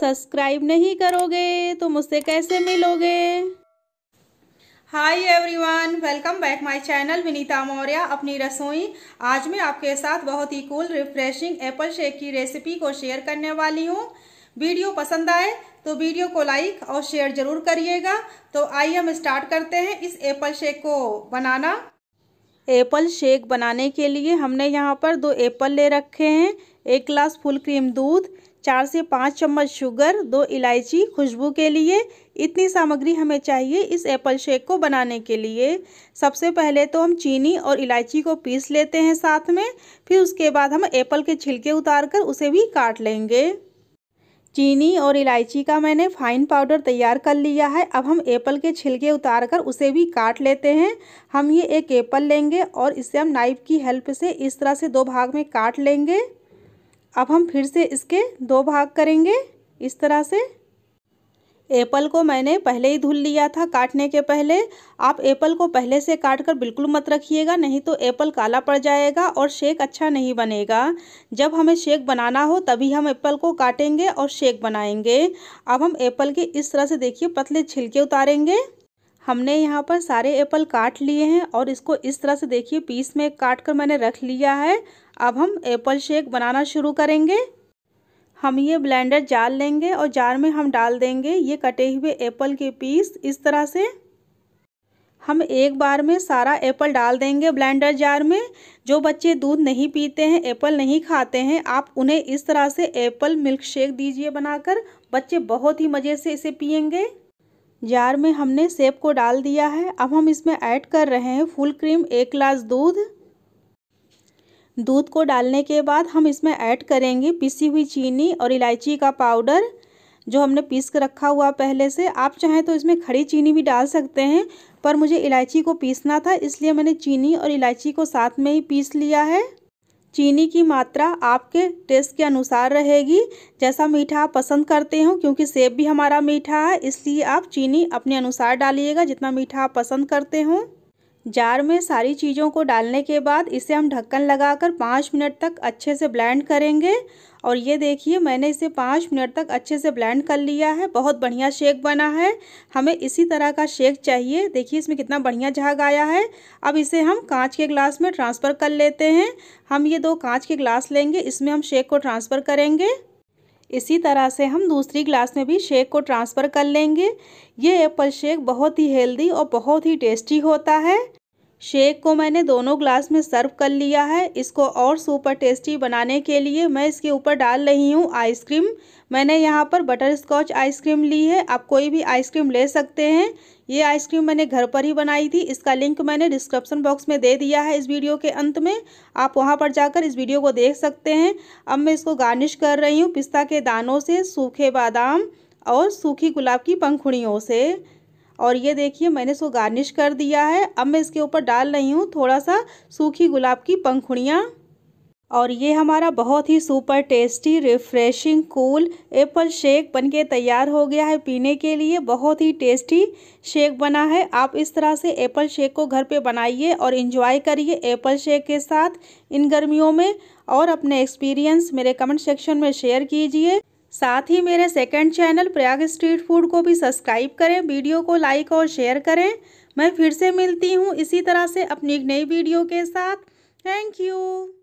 subscribe नहीं करोगे तो मुझसे कैसे मिलोगे hi everyone welcome back my channel Vinita Maurya अपनी रसोई आज मैं आपके साथ बहुत ही कूल रिफ्रेशिंग एप्पल शेक की रेसिपी को शेयर करने वाली हूँ वीडियो पसंद आए तो वीडियो को लाइक और शेयर जरूर करिएगा तो आइए हम स्टार्ट करते हैं इस एप्पल शेक को बनाना एप्पल शेक बनाने के लिए हमने यहाँ पर दो एप्पल ले रखे हैं एक ग्लास फुल क्रीम दूध चार से पाँच चम्मच शुगर दो इलायची खुशबू के लिए इतनी सामग्री हमें चाहिए इस एप्पल शेक को बनाने के लिए सबसे पहले तो हम चीनी और इलायची को पीस लेते हैं साथ में फिर उसके बाद हम एप्पल के छिलके उतार कर उसे भी काट लेंगे चीनी और इलायची का मैंने फाइन पाउडर तैयार कर लिया है अब हम एप्पल के छिलके उतार कर उसे भी काट लेते हैं हम ये एक एप्पल लेंगे और इसे हम नाइफ़ की हेल्प से इस तरह से दो भाग में काट लेंगे अब हम फिर से इसके दो भाग करेंगे इस तरह से एप्पल को मैंने पहले ही धुल लिया था काटने के पहले आप एप्पल को पहले से काट कर बिल्कुल मत रखिएगा नहीं तो एप्पल काला पड़ जाएगा और शेक अच्छा नहीं बनेगा जब हमें शेक बनाना हो तभी हम एप्पल को काटेंगे और शेक बनाएंगे अब हम एप्पल के इस तरह से देखिए पतले छिलके उतारेंगे हमने यहाँ पर सारे एप्पल काट लिए हैं और इसको इस तरह से देखिए पीस में काट कर मैंने रख लिया है अब हम एप्पल शेक बनाना शुरू करेंगे हम ये ब्लेंडर जार लेंगे और जार में हम डाल देंगे ये कटे हुए एप्पल के पीस इस तरह से हम एक बार में सारा एप्पल डाल देंगे ब्लेंडर जार में जो बच्चे दूध नहीं पीते हैं एप्पल नहीं खाते हैं आप उन्हें इस तरह से एप्पल मिल्क शेक दीजिए बनाकर बच्चे बहुत ही मज़े से इसे पियेंगे जार में हमने सेब को डाल दिया है अब हम इसमें ऐड कर रहे हैं फुल क्रीम एक ग्लास दूध दूध को डालने के बाद हम इसमें ऐड करेंगे पिसी हुई चीनी और इलायची का पाउडर जो हमने पीस कर रखा हुआ पहले से आप चाहें तो इसमें खड़ी चीनी भी डाल सकते हैं पर मुझे इलायची को पीसना था इसलिए मैंने चीनी और इलायची को साथ में ही पीस लिया है चीनी की मात्रा आपके टेस्ट के अनुसार रहेगी जैसा मीठा आप पसंद करते हो क्योंकि सेब भी हमारा मीठा है इसलिए आप चीनी अपने अनुसार डालिएगा जितना मीठा आप पसंद करते हों जार में सारी चीज़ों को डालने के बाद इसे हम ढक्कन लगाकर पाँच मिनट तक अच्छे से ब्लेंड करेंगे और ये देखिए मैंने इसे पाँच मिनट तक अच्छे से ब्लेंड कर लिया है बहुत बढ़िया शेक बना है हमें इसी तरह का शेक चाहिए देखिए इसमें कितना बढ़िया झाग आया है अब इसे हम कांच के ग्लास में ट्रांसफ़र कर लेते हैं हम ये दो कांच के ग्लास लेंगे इसमें हम शेक को ट्रांसफ़र करेंगे इसी तरह से हम दूसरी ग्लास में भी शेक को ट्रांसफ़र कर लेंगे ये एप्पल शेक बहुत ही हेल्दी और बहुत ही टेस्टी होता है शेक को मैंने दोनों ग्लास में सर्व कर लिया है इसको और सुपर टेस्टी बनाने के लिए मैं इसके ऊपर डाल रही हूँ आइसक्रीम मैंने यहाँ पर बटर स्कॉच आइसक्रीम ली है आप कोई भी आइसक्रीम ले सकते हैं ये आइसक्रीम मैंने घर पर ही बनाई थी इसका लिंक मैंने डिस्क्रिप्शन बॉक्स में दे दिया है इस वीडियो के अंत में आप वहाँ पर जाकर इस वीडियो को देख सकते हैं अब मैं इसको गार्निश कर रही हूँ पिस्ता के दानों से सूखे बादाम और सूखी गुलाब की पंखुड़ियों से और ये देखिए मैंने इसको गार्निश कर दिया है अब मैं इसके ऊपर डाल रही हूँ थोड़ा सा सूखी गुलाब की पंखुड़ियाँ और ये हमारा बहुत ही super tasty refreshing cool apple shake बनके तैयार हो गया है पीने के लिए बहुत ही टेस्टी शेक बना है आप इस तरह से एप्पल शेक को घर पे बनाइए और इन्जॉय करिए एप्पल शेक के साथ इन गर्मियों में और अपने एक्सपीरियंस मेरे कमेंट सेक्शन में शेयर कीजिए साथ ही मेरे second channel Prayag street food को भी सब्सक्राइब करें वीडियो को लाइक और शेयर करें मैं फिर से मिलती हूँ इसी तरह से अपनी एक नई वीडियो के साथ थैंक यू